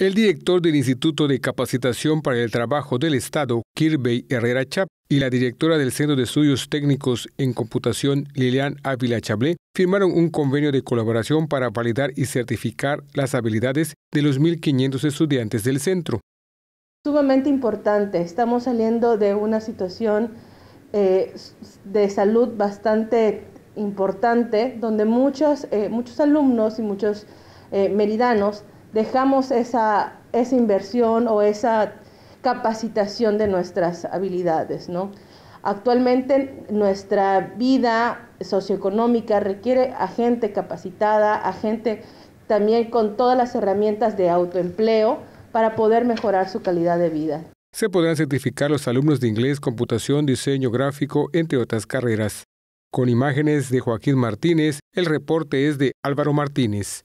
El director del Instituto de Capacitación para el Trabajo del Estado, Kirby Herrera Chap, y la directora del Centro de Estudios Técnicos en Computación, Lilian Ávila Chablé, firmaron un convenio de colaboración para validar y certificar las habilidades de los 1.500 estudiantes del centro. Sumamente importante, estamos saliendo de una situación eh, de salud bastante importante, donde muchos, eh, muchos alumnos y muchos eh, meridanos dejamos esa, inversión o esa capacitación de nuestras habilidades, ¿no? Actualmente nuestra vida socioeconómica requiere a gente capacitada, a gente también con todas las herramientas de autoempleo para poder mejorar su calidad de vida. Se podrán certificar los alumnos de inglés, computación, diseño gráfico, entre otras carreras. Con imágenes de Joaquín Martínez, el reporte es de Álvaro Martínez.